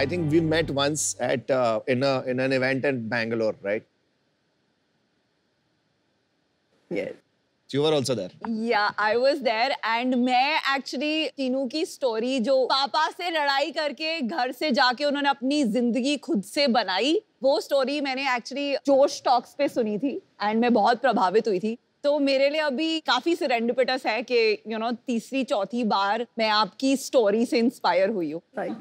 I think we met once at uh, in a in an event in Bangalore, right? Yes. You were also there. Yeah, I was there and मैं actually तीनों की story जो पापा से लड़ाई करके घर से जाके उन्होंने अपनी जिंदगी खुद से बनाई वो स्टोरी मैंने एक्चुअली जोश टॉक्स पे सुनी थी एंड मैं बहुत प्रभावित हुई थी तो मेरे लिए अभी काफी सरेंडिपिटस है कि यू you नो know, तीसरी चौथी बार मैं आपकी स्टोरी से इंस्पायर हुई हूँ